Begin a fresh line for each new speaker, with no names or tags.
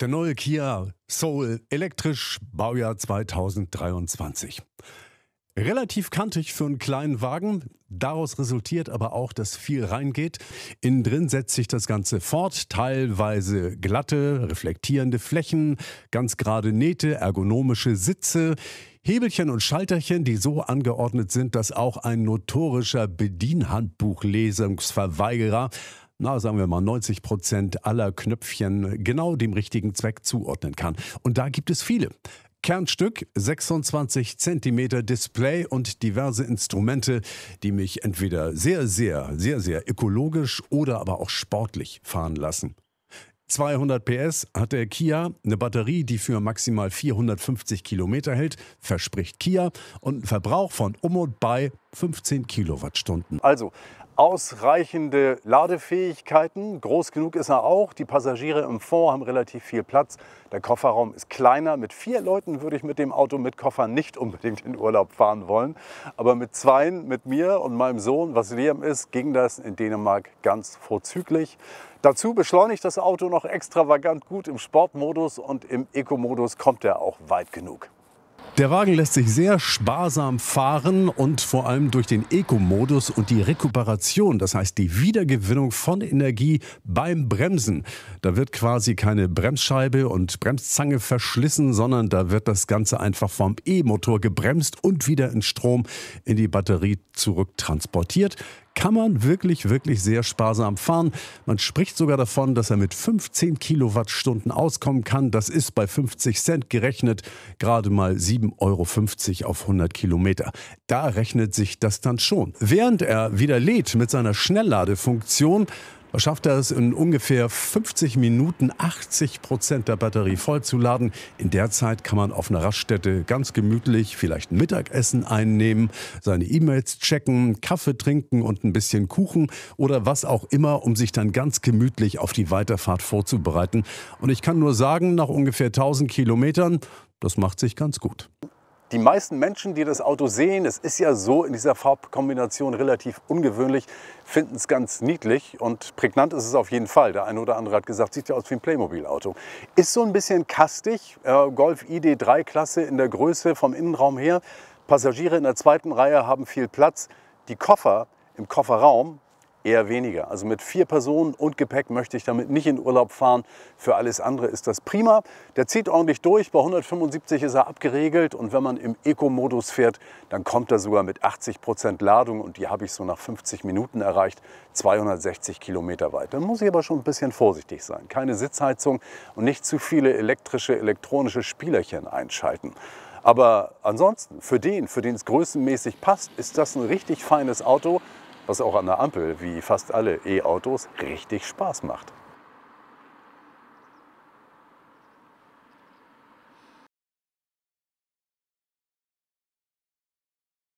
Der neue Kia Soul elektrisch, Baujahr 2023. Relativ kantig für einen kleinen Wagen. Daraus resultiert aber auch, dass viel reingeht. Innen drin setzt sich das Ganze fort. Teilweise glatte, reflektierende Flächen, ganz gerade Nähte, ergonomische Sitze, Hebelchen und Schalterchen, die so angeordnet sind, dass auch ein notorischer Bedienhandbuchlesungsverweigerer na sagen wir mal 90 Prozent aller Knöpfchen genau dem richtigen Zweck zuordnen kann. Und da gibt es viele. Kernstück, 26 cm Display und diverse Instrumente, die mich entweder sehr, sehr, sehr, sehr ökologisch oder aber auch sportlich fahren lassen. 200 PS hat der Kia, eine Batterie, die für maximal 450 Kilometer hält, verspricht Kia und einen Verbrauch von um und bei 15 Kilowattstunden. Also ausreichende Ladefähigkeiten. Groß genug ist er auch. Die Passagiere im Fond haben relativ viel Platz. Der Kofferraum ist kleiner. Mit vier Leuten würde ich mit dem Auto mit Koffer nicht unbedingt in Urlaub fahren wollen. Aber mit zweien, mit mir und meinem Sohn, was Liam ist, ging das in Dänemark ganz vorzüglich. Dazu beschleunigt das Auto noch extravagant gut im Sportmodus und im Eco-Modus kommt er auch weit genug. Der Wagen lässt sich sehr sparsam fahren und vor allem durch den Eco-Modus und die Rekuperation, das heißt die Wiedergewinnung von Energie beim Bremsen. Da wird quasi keine Bremsscheibe und Bremszange verschlissen, sondern da wird das Ganze einfach vom E-Motor gebremst und wieder in Strom in die Batterie zurücktransportiert kann man wirklich, wirklich sehr sparsam fahren. Man spricht sogar davon, dass er mit 15 Kilowattstunden auskommen kann. Das ist bei 50 Cent gerechnet gerade mal 7,50 Euro auf 100 Kilometer. Da rechnet sich das dann schon. Während er wieder lädt mit seiner Schnellladefunktion, schafft es in ungefähr 50 Minuten 80 Prozent der Batterie vollzuladen. In der Zeit kann man auf einer Raststätte ganz gemütlich vielleicht ein Mittagessen einnehmen, seine E-Mails checken, Kaffee trinken und ein bisschen Kuchen oder was auch immer, um sich dann ganz gemütlich auf die Weiterfahrt vorzubereiten. Und ich kann nur sagen, nach ungefähr 1000 Kilometern, das macht sich ganz gut. Die meisten Menschen, die das Auto sehen, es ist ja so in dieser Farbkombination relativ ungewöhnlich, finden es ganz niedlich und prägnant ist es auf jeden Fall. Der eine oder andere hat gesagt, sieht ja aus wie ein Playmobil-Auto. Ist so ein bisschen kastig, äh, Golf ID3-Klasse in der Größe vom Innenraum her. Passagiere in der zweiten Reihe haben viel Platz. Die Koffer im Kofferraum eher weniger. Also mit vier Personen und Gepäck möchte ich damit nicht in Urlaub fahren. Für alles andere ist das prima. Der zieht ordentlich durch. Bei 175 ist er abgeregelt und wenn man im Eco-Modus fährt, dann kommt er sogar mit 80 Prozent Ladung und die habe ich so nach 50 Minuten erreicht, 260 Kilometer weit. Da muss ich aber schon ein bisschen vorsichtig sein. Keine Sitzheizung und nicht zu viele elektrische, elektronische Spielerchen einschalten. Aber ansonsten, für den, für den es größenmäßig passt, ist das ein richtig feines Auto was auch an der Ampel, wie fast alle E-Autos, richtig Spaß macht.